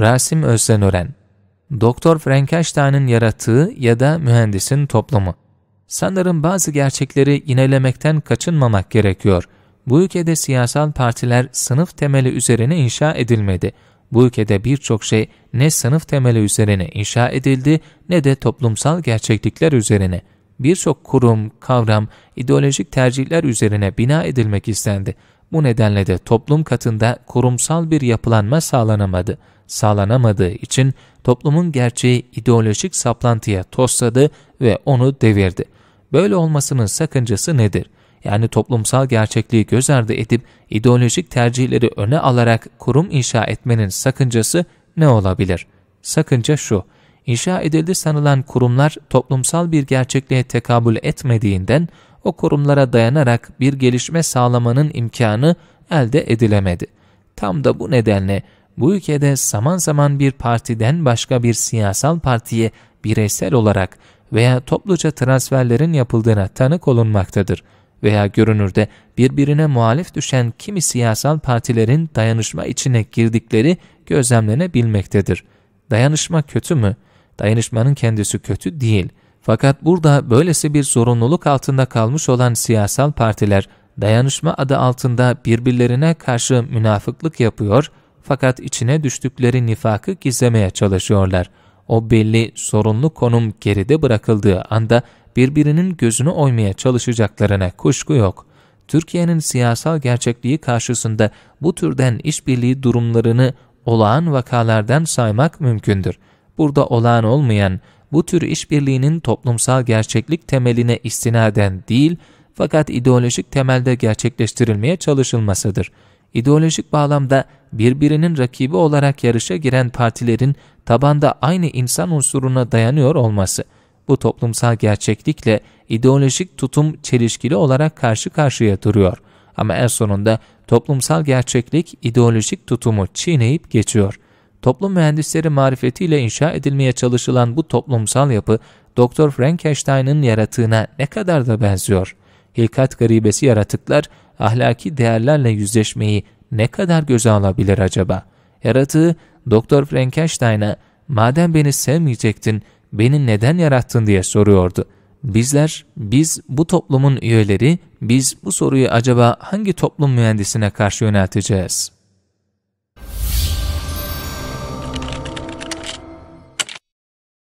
Rasim Özdenören Doktor Frankenstein'ın yarattığı ya da mühendisin toplumu. Sanırım bazı gerçekleri inelemekten kaçınmamak gerekiyor. Bu ülkede siyasal partiler sınıf temeli üzerine inşa edilmedi. Bu ülkede birçok şey ne sınıf temeli üzerine inşa edildi ne de toplumsal gerçeklikler üzerine. Birçok kurum, kavram, ideolojik tercihler üzerine bina edilmek istendi. Bu nedenle de toplum katında kurumsal bir yapılanma sağlanamadı.'' sağlanamadığı için toplumun gerçeği ideolojik saplantıya tosladı ve onu devirdi. Böyle olmasının sakıncası nedir? Yani toplumsal gerçekliği göz ardı edip ideolojik tercihleri öne alarak kurum inşa etmenin sakıncası ne olabilir? Sakınca şu, inşa edildi sanılan kurumlar toplumsal bir gerçekliğe tekabül etmediğinden o kurumlara dayanarak bir gelişme sağlamanın imkanı elde edilemedi. Tam da bu nedenle bu ülkede zaman zaman bir partiden başka bir siyasal partiye bireysel olarak veya topluca transferlerin yapıldığına tanık olunmaktadır veya görünürde birbirine muhalif düşen kimi siyasal partilerin dayanışma içine girdikleri gözlemlenebilmektedir. Dayanışma kötü mü? Dayanışmanın kendisi kötü değil. Fakat burada böylesi bir zorunluluk altında kalmış olan siyasal partiler dayanışma adı altında birbirlerine karşı münafıklık yapıyor fakat içine düştükleri nifakı gizlemeye çalışıyorlar. O belli sorunlu konum geride bırakıldığı anda birbirinin gözünü oymaya çalışacaklarına kuşku yok. Türkiye'nin siyasal gerçekliği karşısında bu türden işbirliği durumlarını olağan vakalardan saymak mümkündür. Burada olağan olmayan, bu tür işbirliğinin toplumsal gerçeklik temeline istinaden değil, fakat ideolojik temelde gerçekleştirilmeye çalışılmasıdır ideolojik bağlamda birbirinin rakibi olarak yarışa giren partilerin tabanda aynı insan unsuruna dayanıyor olması, bu toplumsal gerçeklikle ideolojik tutum çelişkili olarak karşı karşıya duruyor. Ama en sonunda toplumsal gerçeklik ideolojik tutumu çiğneyip geçiyor. Toplum mühendisleri marifetiyle inşa edilmeye çalışılan bu toplumsal yapı Dr. Frankenstein'ın yaratığına ne kadar da benziyor.'' hilkat garibesi yaratıklar ahlaki değerlerle yüzleşmeyi ne kadar göze alabilir acaba? Yaratığı Doktor Frankenstein'a madem beni sevmeyecektin beni neden yarattın diye soruyordu. Bizler, biz bu toplumun üyeleri, biz bu soruyu acaba hangi toplum mühendisine karşı yönelteceğiz?''